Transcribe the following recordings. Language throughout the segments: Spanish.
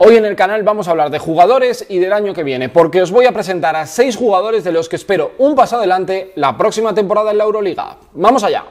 Hoy en el canal vamos a hablar de jugadores y del año que viene, porque os voy a presentar a 6 jugadores de los que espero un paso adelante la próxima temporada en la Euroliga. ¡Vamos allá!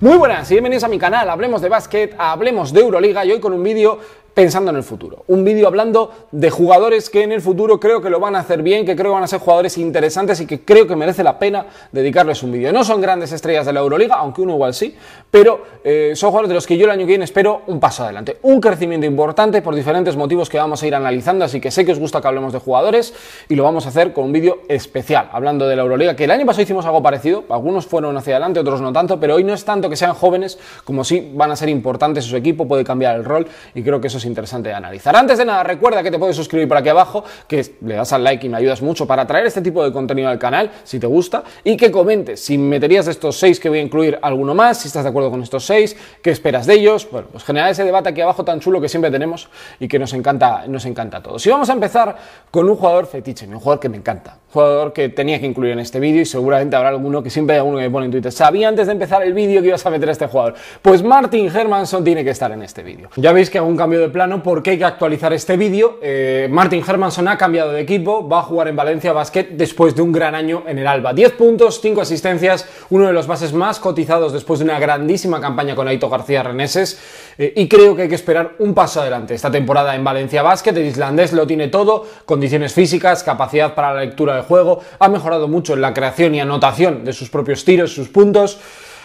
Muy buenas y bienvenidos a mi canal, hablemos de básquet, hablemos de Euroliga y hoy con un vídeo pensando en el futuro. Un vídeo hablando de jugadores que en el futuro creo que lo van a hacer bien, que creo que van a ser jugadores interesantes y que creo que merece la pena dedicarles un vídeo. No son grandes estrellas de la Euroliga, aunque uno igual sí, pero eh, son jugadores de los que yo el año que viene espero un paso adelante. Un crecimiento importante por diferentes motivos que vamos a ir analizando, así que sé que os gusta que hablemos de jugadores y lo vamos a hacer con un vídeo especial hablando de la Euroliga, que el año pasado hicimos algo parecido, algunos fueron hacia adelante, otros no tanto, pero hoy no es tanto que sean jóvenes como si van a ser importantes su equipo, puede cambiar el rol y creo que eso es interesante de analizar. Antes de nada, recuerda que te puedes suscribir por aquí abajo, que le das al like y me ayudas mucho para traer este tipo de contenido al canal, si te gusta, y que comentes si meterías estos seis que voy a incluir alguno más, si estás de acuerdo con estos seis, qué esperas de ellos. Bueno, pues generar ese debate aquí abajo tan chulo que siempre tenemos y que nos encanta, nos encanta a todos. Y vamos a empezar con un jugador fetiche, un jugador que me encanta jugador que tenía que incluir en este vídeo y seguramente habrá alguno que siempre hay alguno que pone en Twitter. Sabía antes de empezar el vídeo que ibas a meter a este jugador. Pues Martin Hermanson tiene que estar en este vídeo. Ya veis que hago un cambio de plano porque hay que actualizar este vídeo. Eh, Martin Hermanson ha cambiado de equipo, va a jugar en Valencia Basket después de un gran año en el Alba. 10 puntos, 5 asistencias, uno de los bases más cotizados después de una grandísima campaña con Aito García Reneses. Eh, y creo que hay que esperar un paso adelante esta temporada en Valencia Basket. El islandés lo tiene todo, condiciones físicas, capacidad para la lectura de juego, ha mejorado mucho en la creación y anotación de sus propios tiros, sus puntos.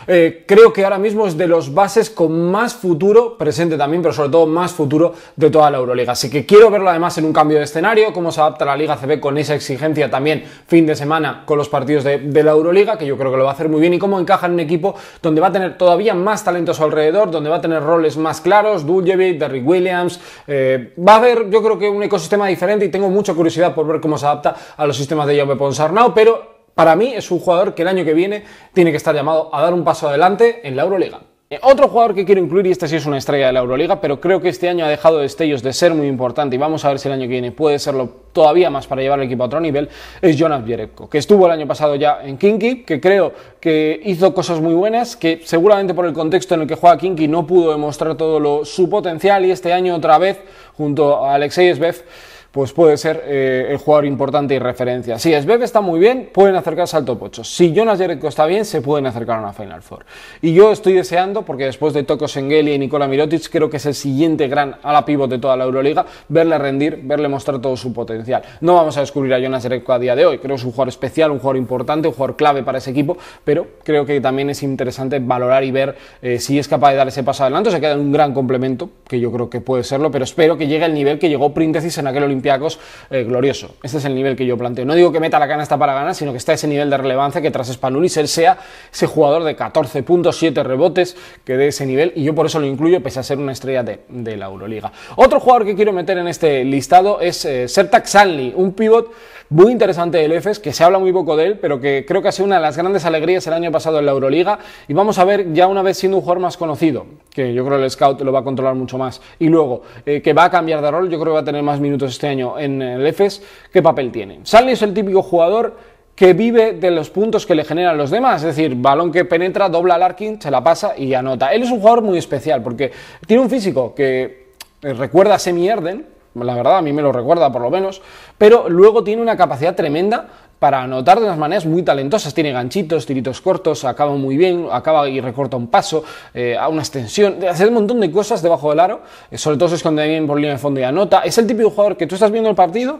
Eh, creo que ahora mismo es de los bases con más futuro, presente también, pero sobre todo más futuro de toda la Euroliga. Así que quiero verlo además en un cambio de escenario, cómo se adapta la Liga CB con esa exigencia también fin de semana con los partidos de, la Euroliga, que yo creo que lo va a hacer muy bien, y cómo encaja en un equipo donde va a tener todavía más talentos alrededor, donde va a tener roles más claros, Duljevic, Derrick Williams, eh, va a haber yo creo que un ecosistema diferente y tengo mucha curiosidad por ver cómo se adapta a los sistemas de Jaume Ponsarnau, pero para mí es un jugador que el año que viene tiene que estar llamado a dar un paso adelante en la Euroliga. Eh, otro jugador que quiero incluir, y este sí es una estrella de la Euroliga, pero creo que este año ha dejado destellos de ser muy importante y vamos a ver si el año que viene puede serlo todavía más para llevar al equipo a otro nivel, es Jonas Jerebko, que estuvo el año pasado ya en Kinky, que creo que hizo cosas muy buenas, que seguramente por el contexto en el que juega Kinky no pudo demostrar todo lo, su potencial y este año otra vez, junto a Alexei Esbev, pues puede ser eh, el jugador importante y referencia. Si Esbebe está muy bien, pueden acercarse al top 8. Si Jonas Jerebko está bien, se pueden acercar a una Final Four. Y yo estoy deseando, porque después de Toko Sengeli y Nikola Mirotic, creo que es el siguiente gran ala pivot de toda la Euroliga, verle rendir, verle mostrar todo su potencial. No vamos a descubrir a Jonas Jerebko a día de hoy, creo que es un jugador especial, un jugador importante, un jugador clave para ese equipo, pero creo que también es interesante valorar y ver eh, si es capaz de dar ese paso adelante, o se queda un gran complemento, que yo creo que puede serlo, pero espero que llegue al nivel que llegó príntesis en aquel Olympiacos, eh, glorioso. Este es el nivel que yo planteo. No digo que meta la canasta para ganar, sino que está ese nivel de relevancia que tras Spanulis él sea ese jugador de 14.7 rebotes, que dé ese nivel, y yo por eso lo incluyo, pese a ser una estrella de, la Euroliga. Otro jugador que quiero meter en este listado es eh, Sertak Sanli, un pivot muy interesante del EFES, que se habla muy poco de él, pero que creo que ha sido una de las grandes alegrías el año pasado en la Euroliga. Y vamos a ver, ya una vez siendo un jugador más conocido, que yo creo el scout lo va a controlar mucho más, y luego eh, que va a cambiar de rol, yo creo que va a tener más minutos este este año en el EFES, ¿qué papel tiene? Sally es el típico jugador que vive de los puntos que le generan los demás, es decir, balón que penetra, dobla al Larkin, se la pasa y anota. Él es un jugador muy especial porque tiene un físico que eh, recuerda a Semi Erden, la verdad, a mí me lo recuerda por lo menos, pero luego tiene una capacidad tremenda para anotar de unas maneras muy talentosas. Tiene ganchitos, tiritos cortos, acaba muy bien, acaba y recorta un paso, eh, a una extensión, hace un montón de cosas debajo del aro, eh, sobre todo se esconde bien por línea de fondo y anota. Es el típico jugador que tú estás viendo el partido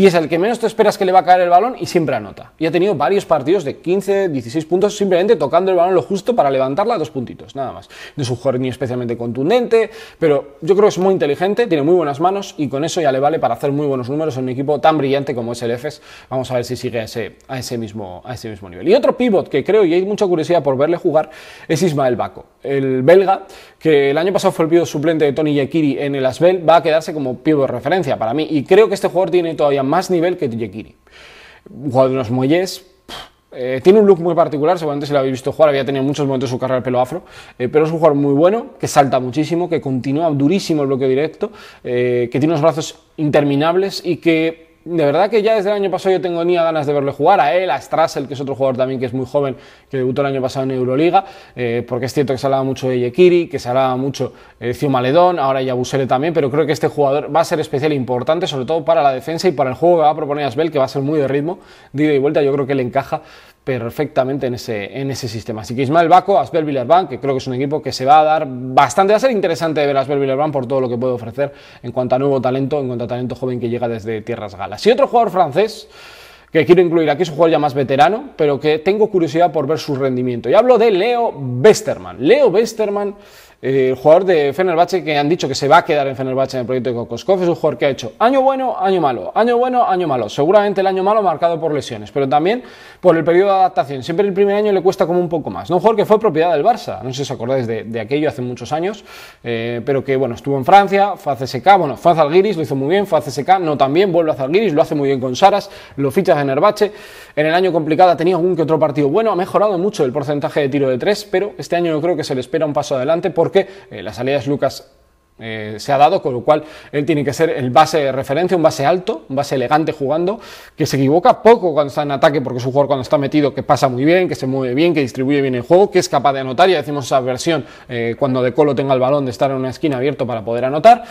y es el que menos te esperas que le va a caer el balón y siempre anota. Y ha tenido varios partidos de 15, 16 puntos simplemente tocando el balón lo justo para levantarla a dos puntitos, nada más. No es un jugador ni especialmente contundente, pero yo creo que es muy inteligente, tiene muy buenas manos y con eso ya le vale para hacer muy buenos números en un equipo tan brillante como es el EFES. Vamos a ver si sigue a ese, a ese, mismo, a ese mismo nivel. Y otro pivot que creo y hay mucha curiosidad por verle jugar es Ismael Baco, el belga que el año pasado fue el pivot suplente de Tony Yakiri en el Asbel, va a quedarse como pivot de referencia para mí y creo que este jugador tiene todavía más nivel que Tijekiri. Un jugador de unos muelles, eh, tiene un look muy particular, seguramente si lo habéis visto jugar, había tenido muchos momentos de su carrera el pelo afro, eh, pero es un jugador muy bueno, que salta muchísimo, que continúa durísimo el bloqueo directo, eh, que tiene unos brazos interminables y que de verdad que ya desde el año pasado yo tengo ni ganas de verle jugar a él, a Strassel, que es otro jugador también que es muy joven, que debutó el año pasado en Euroliga, eh, porque es cierto que se hablaba mucho de Yekiri, que se hablaba mucho de eh, Cio Maledón, ahora ya Busele también, pero creo que este jugador va a ser especial e importante, sobre todo para la defensa y para el juego que va a proponer Asbel, que va a ser muy de ritmo, de ida y vuelta, yo creo que le encaja perfectamente en ese, en ese sistema. Así que Ismael Baco, Asbel Villarban, que creo que es un equipo que se va a dar bastante, va a ser interesante ver a Asbel Villarban por todo lo que puede ofrecer en cuanto a nuevo talento, en cuanto a talento joven que llega desde Tierras Galas. Y otro jugador francés que quiero incluir aquí, es un jugador ya más veterano, pero que tengo curiosidad por ver su rendimiento. Y hablo de Leo Besterman. Leo Westerman eh, el jugador de Fenerbahce que han dicho que se va a quedar en Fenerbahce en el proyecto de Kokoskov es un jugador que ha hecho año bueno, año malo, año bueno, año malo. Seguramente el año malo marcado por lesiones, pero también por el periodo de adaptación. Siempre el primer año le cuesta como un poco más. Un jugador que fue propiedad del Barça, no sé si os acordáis de, aquello hace muchos años, eh, pero que bueno, estuvo en Francia, fue a bueno, fue lo hizo muy bien, fue a no también, vuelve a Zalgiris, lo hace muy bien con Saras, lo ficha Fenerbahce. En el año complicado ha tenido algún que otro partido bueno, ha mejorado mucho el porcentaje de tiro de tres, pero este año yo creo que se le espera un paso adelante porque eh, la salida es Lucas eh, se ha dado, con lo cual él tiene que ser el base de referencia, un base alto, un base elegante jugando, que se equivoca poco cuando está en ataque, porque es un jugador cuando está metido que pasa muy bien, que se mueve bien, que distribuye bien el juego, que es capaz de anotar, ya decimos esa versión eh, cuando De Colo tenga el balón de estar en una esquina abierto para poder anotar.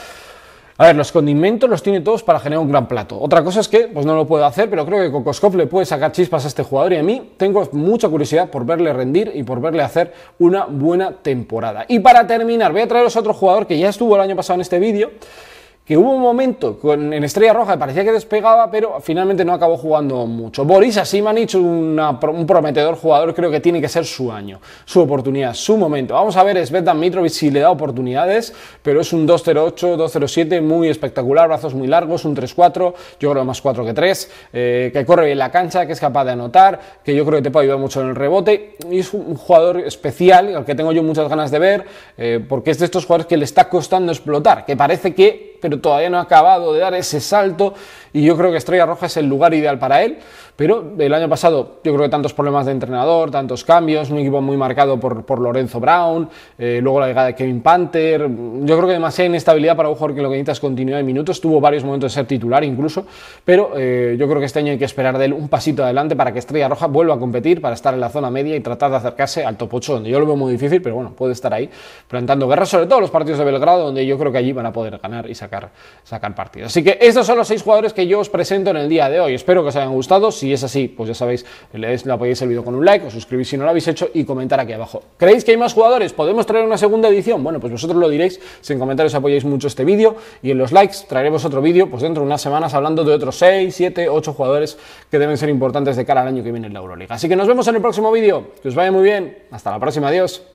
A ver, los condimentos los tiene todos para generar un gran plato. Otra cosa es que pues no lo puedo hacer, pero creo que Kokoskov le puede sacar chispas a este jugador y a mí tengo mucha curiosidad por verle rendir y por verle hacer una buena temporada. Y para terminar, voy a traeros otro jugador que ya estuvo el año pasado en este vídeo que hubo un momento en Estrella Roja que parecía que despegaba, pero finalmente no acabó jugando mucho. Boris han una, un prometedor jugador, creo que tiene que ser su año, su oportunidad, su momento. Vamos a ver Svetan Mitrovic si le da oportunidades, pero es un 2-0-8, 2-0-7, muy espectacular, brazos muy largos, un 3-4, yo creo más 4 que 3, eh, que corre bien la cancha, que es capaz de anotar, que yo creo que te puede ayudar mucho en el rebote, y es un jugador especial, al que tengo yo muchas ganas de ver, eh, porque es de estos jugadores que le está costando explotar, que parece que pero todavía no ha acabado de dar ese salto y yo creo que Estrella Roja es el lugar ideal para él. Pero el año pasado yo creo que tantos problemas de entrenador, tantos cambios, un equipo muy marcado por, Lorenzo Brown, eh, luego la llegada de Kevin Panther, yo creo que demasiada inestabilidad para un jugador que lo que necesita es continuidad de minutos, tuvo varios momentos de ser titular incluso, pero eh, yo creo que este año hay que esperar de él un pasito adelante para que Estrella Roja vuelva a competir, para estar en la zona media y tratar de acercarse al top 8, donde yo lo veo muy difícil, pero bueno, puede estar ahí plantando guerras, sobre todo los partidos de Belgrado, donde yo creo que allí van a poder ganar y sacar, sacar partidos. Así que estos son los seis jugadores que yo os presento en el día de hoy, espero que os hayan gustado, si y es así, pues ya sabéis, le apoyáis el vídeo con un like, os suscribís si no lo habéis hecho y comentar aquí abajo. ¿Creéis que hay más jugadores? ¿Podemos traer una segunda edición? Bueno, pues vosotros lo diréis, si en comentarios apoyáis mucho este vídeo y en los likes traeremos otro vídeo, pues dentro de unas semanas hablando de otros 6, 7, 8 jugadores que deben ser importantes de cara al año que viene en la Euroliga. Así que nos vemos en el próximo vídeo, que os vaya muy bien, hasta la próxima, adiós.